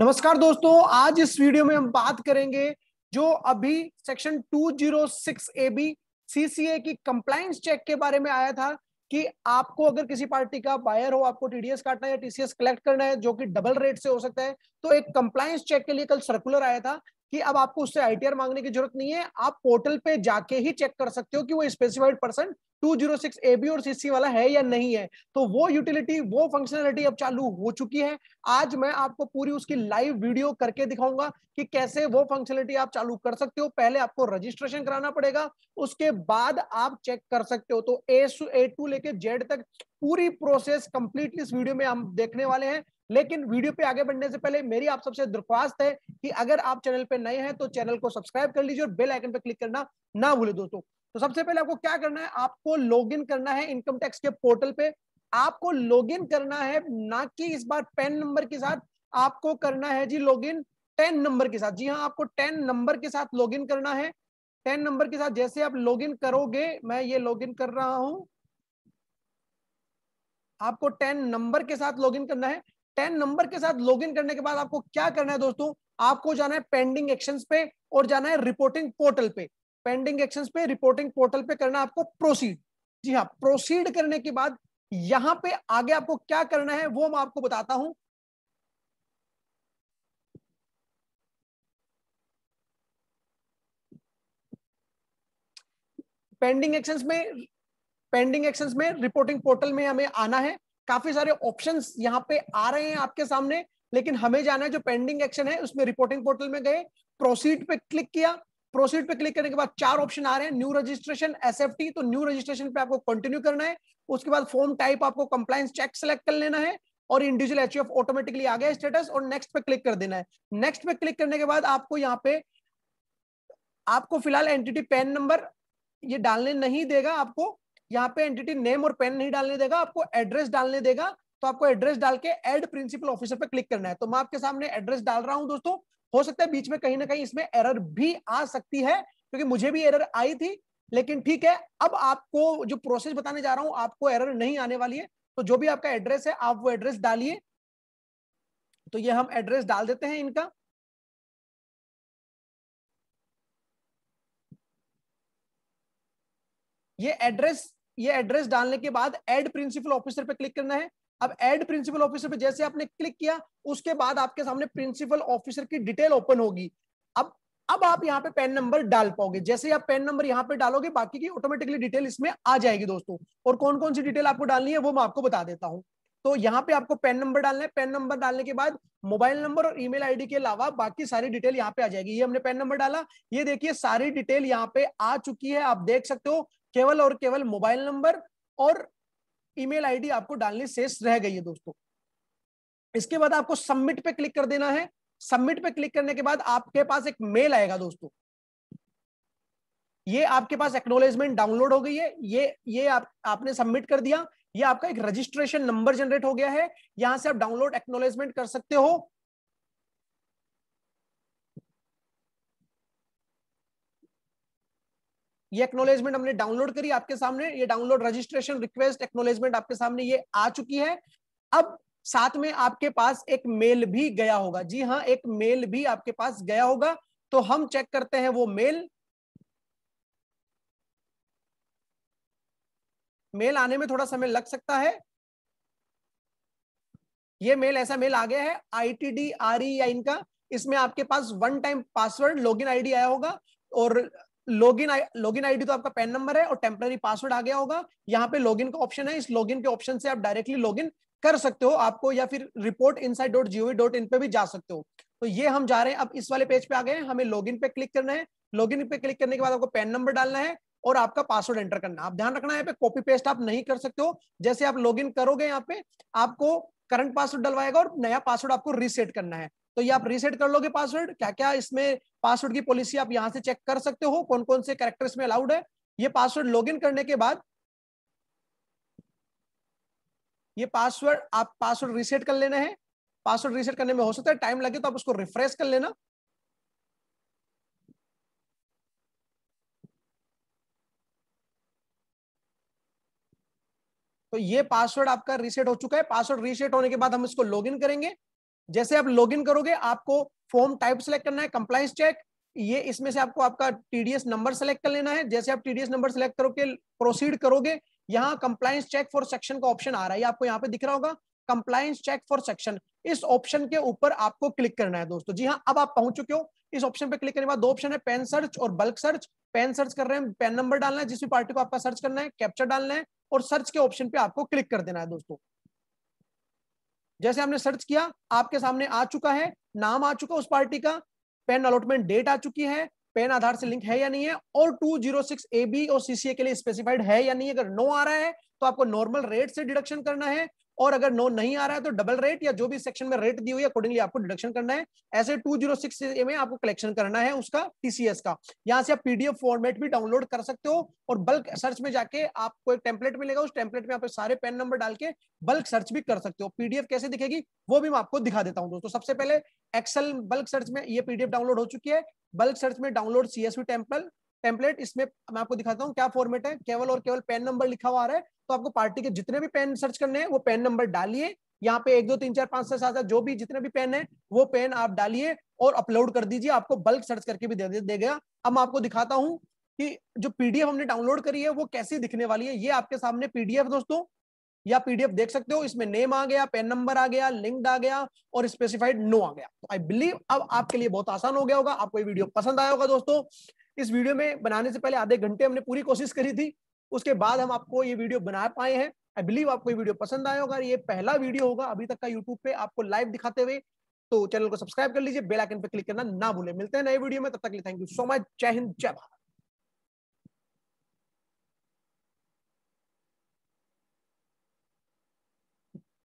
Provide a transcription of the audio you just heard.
नमस्कार दोस्तों आज इस वीडियो में हम बात करेंगे जो अभी सेक्शन 206 ए बी सीसीए की कंप्लाइंस चेक के बारे में आया था कि आपको अगर किसी पार्टी का बायर हो आपको टीडीएस काटना है या टीसीएस कलेक्ट करना है जो कि डबल रेट से हो सकता है तो एक कंप्लाइंस चेक के लिए कल सर्कुलर आया था कि अब आपको उससे आईटीआर मांगने की जरूरत नहीं है आप पोर्टल पे जाके ही चेक कर सकते हो कि वो स्पेसिफाइड पर्सन 206 एबी और सीसी वाला है या नहीं है तो वो यूटिलिटी वो फंक्शनलिटी अब चालू हो चुकी है आज मैं आपको पूरी उसकी लाइव वीडियो करके दिखाऊंगा कि कैसे वो फंक्शनलिटी आप चालू कर सकते हो पहले आपको रजिस्ट्रेशन कराना पड़ेगा उसके बाद आप चेक कर सकते हो तो ए ए टू लेके जेड तक पूरी प्रोसेस कंप्लीटली इस वीडियो में हम देखने वाले हैं लेकिन वीडियो पे आगे बढ़ने से पहले मेरी आप सबसे दरख्वास्त है कि अगर आप चैनल पे नए हैं तो चैनल को सब्सक्राइब कर लीजिए और बेल आइकन पर क्लिक करना ना भूले दोस्तों तो सबसे पहले आपको क्या करना है आपको लॉग इन करना है इनकम टैक्स के पोर्टल पे आपको लॉग इन करना है ना कि इस बार पेन नंबर के साथ आपको करना है जी लॉग इन टेन नंबर के साथ जी हाँ आपको टेन नंबर के साथ लॉग इन करना है टेन नंबर के साथ जैसे आप लॉग इन करोगे मैं ये लॉग इन कर रहा हूं आपको टेन नंबर के साथ लॉग इन करना है टेन नंबर के साथ लॉग इन करने के बाद आपको क्या करना है दोस्तों आपको जाना है पेंडिंग एक्शन पे और जाना है रिपोर्टिंग पोर्टल पे पेंडिंग एक्शंस पे रिपोर्टिंग पोर्टल पे करना आपको प्रोसीड जी हाँ प्रोसीड करने के बाद यहां पे आगे आपको क्या करना है वो मैं आपको बताता हूं पेंडिंग एक्शंस में पेंडिंग एक्शंस में रिपोर्टिंग पोर्टल में हमें आना है काफी सारे ऑप्शंस यहाँ पे आ रहे हैं आपके सामने लेकिन हमें जाना है जो पेंडिंग एक्शन है उसमें रिपोर्टिंग पोर्टल में गए प्रोसीड पे क्लिक किया प्रोसीड पे क्लिक करने के बाद चार ऑप्शन आ रहे हैं न्यू रजिस्ट्रेशन एस तो न्यू रजिस्ट्रेशन पे आपको कंटिन्यू करना है उसके बाद फॉर्म टाइप आपको कंप्लाइंस चेक सेलेक्ट कर लेना है और इंडिविजुअल एच ऑटोमेटिकली आ गया स्टेटस और नेक्स्ट पे क्लिक कर देना है नेक्स्ट पे क्लिक करने के बाद आपको यहाँ पे आपको फिलहाल एंटिटी पैन नंबर ये डालने नहीं देगा आपको यहाँ पे एंटिटी नेम और पेन नहीं डालने देगा आपको एड्रेस डालने देगा तो आपको एड्रेस डाल के एड प्रिंसिपल ऑफिसर पे क्लिक करना है तो मैं आपके सामने एड्रेस डाल रहा हूँ दोस्तों हो सकता है बीच में कहीं ना कहीं इसमें एरर भी आ सकती है क्योंकि मुझे भी एरर आई थी लेकिन ठीक है अब आपको जो प्रोसेस बताने जा रहा हूं आपको एरर नहीं आने वाली है तो जो भी आपका एड्रेस है आप वो एड्रेस डालिए तो ये हम एड्रेस डाल देते हैं इनका ये एड्रेस ये एड्रेस डालने के बाद एड प्रिंसिपल ऑफिसर पे क्लिक करना है अब एड प्रिंसिपल ऑफिसर पे जैसे आपने क्लिक किया उसके बाद आपके सामने प्रिंसिपल ऑफिसर की डिटेल ओपन होगी अब अब आप यहाँ पे पैन नंबर डाल पाओगे जैसे आप पेन नंबर यहाँ पे डालोगे बाकी की ऑटोमेटिकली डिटेल इसमें आ जाएगी दोस्तों और कौन कौन सी डिटेल आपको डालनी है वो मैं आपको बता देता हूँ तो यहाँ पे आपको पैन नंबर डालना है पेन नंबर डालने के बाद मोबाइल नंबर और ईमेल आईडी के अलावा बाकी सारी डिटेल यहाँ पे आ जाएगी ये हमने पेन नंबर डाला ये देखिए सारी डिटेल यहाँ पे आ चुकी है आप देख सकते हो केवल और केवल मोबाइल नंबर और ईमेल आईडी आपको डालने शेष रह गई है दोस्तों इसके बाद आपको सबमिट पे क्लिक कर देना है सबमिट पे क्लिक करने के बाद आपके पास एक मेल आएगा दोस्तों ये आपके पास एक्नोलेजमेंट डाउनलोड हो गई है ये ये आप आपने सबमिट कर दिया ये आपका एक रजिस्ट्रेशन नंबर जनरेट हो गया है यहां से आप डाउनलोड एक्नोलेजमेंट कर सकते हो ये एक्नोलेजमेंट हमने डाउनलोड करी आपके सामने ये डाउनलोड रजिस्ट्रेशन रिक्वेस्ट एक्नोलेजमेंट आपके सामने ये आ चुकी है अब साथ में आपके पास एक मेल भी गया होगा जी हाँ एक मेल भी आपके पास गया होगा तो हम चेक करते हैं वो मेल मेल आने में थोड़ा समय लग सकता है ये मेल ऐसा मेल आ गया है I T D R E या इनका इसमें आपके पास one time password login ID आया होगा और लॉगिन लॉगिन आईडी तो आपका पैन नंबर है और टेम्पररी पासवर्ड आ गया होगा यहाँ पे लॉगिन का ऑप्शन है इस लॉगिन के ऑप्शन से आप डायरेक्टली लॉगिन कर सकते हो आपको या फिर report in dot GOV dot in पे भी जा सकते हो तो ये हम जा रहे हैं अब इस वाले पेज पे आ गए हैं हमें लॉगिन पे क्लिक करना है लॉगिन पे क्लिक करने के बाद आपको पैन नंबर डालना है और आपका पासवर्ड एंटर करना आप ध्यान रखना है पे कॉपी पेस्ट आप नहीं कर सकते हो जैसे आप इन करोगे यहाँ पे आपको करंट पासवर्ड डलवाएगा और नया पासवर्ड आपको रीसेट करना है तो ये आप रीसेट कर लोगे पासवर्ड क्या क्या इसमें पासवर्ड की पॉलिसी आप यहां से चेक कर सकते हो कौन कौन से कैरेक्टर इसमें अलाउड है ये पासवर्ड लॉगिन करने के बाद ये पासवर्ड आप पासवर्ड रीसेट कर लेना है पासवर्ड रीसेट करने में हो सकता है टाइम लगे तो आप उसको रिफ्रेश कर लेना तो ये पासवर्ड आपका रीसेट हो चुका है पासवर्ड रीसेट होने के बाद हम इसको लॉगिन करेंगे जैसे आप लॉग करोगे आपको फॉर्म टाइप सेलेक्ट करना है कंप्लाइंस चेक ये इसमें से आपको आपका टीडीएस नंबर सेलेक्ट कर लेना है जैसे आप टीडीएस नंबर सेलेक्ट करोगे प्रोसीड करोगे यहाँ कंप्लाइंस चेक फॉर सेक्शन का ऑप्शन आ रहा है आपको यहाँ पे दिख रहा होगा कंप्लाइंस चेक फॉर सेक्शन इस ऑप्शन के ऊपर आपको क्लिक करना है दोस्तों जी हाँ अब आप पहुंच चुके हो इस ऑप्शन पे क्लिक करने के बाद दो ऑप्शन है पेन सर्च और बल्क सर्च पेन सर्च कर रहे हैं पेन नंबर डालना है जिस भी पार्टी को आपका सर्च करना है कैप्चर डालना है और सर्च के ऑप्शन पे आपको क्लिक कर देना है दोस्तों जैसे हमने सर्च किया आपके सामने आ चुका है नाम आ चुका उस पार्टी का पेन अलॉटमेंट डेट आ चुकी है पेन आधार से लिंक है या नहीं है और 206 ए बी और सीसीए के लिए स्पेसिफाइड है या नहीं अगर नो आ रहा है तो आपको नॉर्मल रेट से डिडक्शन करना है और अगर नो नहीं आ रहा है तो डबल रेट या जो भी सेक्शन में रेट दी हुई है अकॉर्डिंगली आपको डिडक्शन करना है ऐसे 206 ए में आपको कलेक्शन करना है उसका टीसीएस का यहाँ से आप पीडीएफ फॉर्मेट भी डाउनलोड कर सकते हो और बल्क सर्च में जाके आपको एक टेम्पलेट मिलेगा उस टेम्पलेट में आप सारे पेन नंबर डाल के बल्क सर्च भी कर सकते हो पीडीएफ कैसे दिखेगी वो भी मैं आपको दिखा देता हूँ दोस्तों सबसे पहले एक्सेल बल्क सर्च में ये पीडीएफ डाउनलोड हो चुकी है बल्क सर्च में डाउनलोड सीएसवी टेम्पल टेम्पलेट इसमें मैं आपको दिखाता हूँ क्या फॉर्मेट है केवल और केवल पेन नंबर लिखा हुआ है तो आपको पार्टी के जितने भी पेन सर्च करने हैं वो पेन नंबर डालिए यहाँ पे एक दो तीन चार पांच छह सात जो भी जितने भी पेन है वो पेन आप डालिए और अपलोड कर दीजिए आपको बल्क सर्च करके भी दे, दे, दे गया अब मैं आपको दिखाता हूँ कि जो पीडीएफ हमने डाउनलोड करी है वो कैसी दिखने वाली है ये आपके सामने पीडीएफ दोस्तों या पीडीएफ देख सकते हो इसमें नेम आ गया पेन नंबर आ गया लिंक आ गया और स्पेसिफाइड नो आ गया आई बिलीव अब आपके लिए बहुत आसान हो गया होगा आपको ये वीडियो पसंद आया होगा दोस्तों इस वीडियो में बनाने से पहले आधे घंटे हमने पूरी कोशिश करी थी उसके बाद हम आपको ये वीडियो बना पाए हैं आई बिलीव आपको ये वीडियो पसंद आया होगा ये पहला वीडियो होगा अभी तक का यूट्यूब पे आपको लाइव दिखाते हुए तो चैनल को सब्सक्राइब कर लीजिए बेल आइकन पे क्लिक करना ना भूले मिलते हैं नए वीडियो में तब तक लिए थैंक यू सो मच जय हिंद जय भारत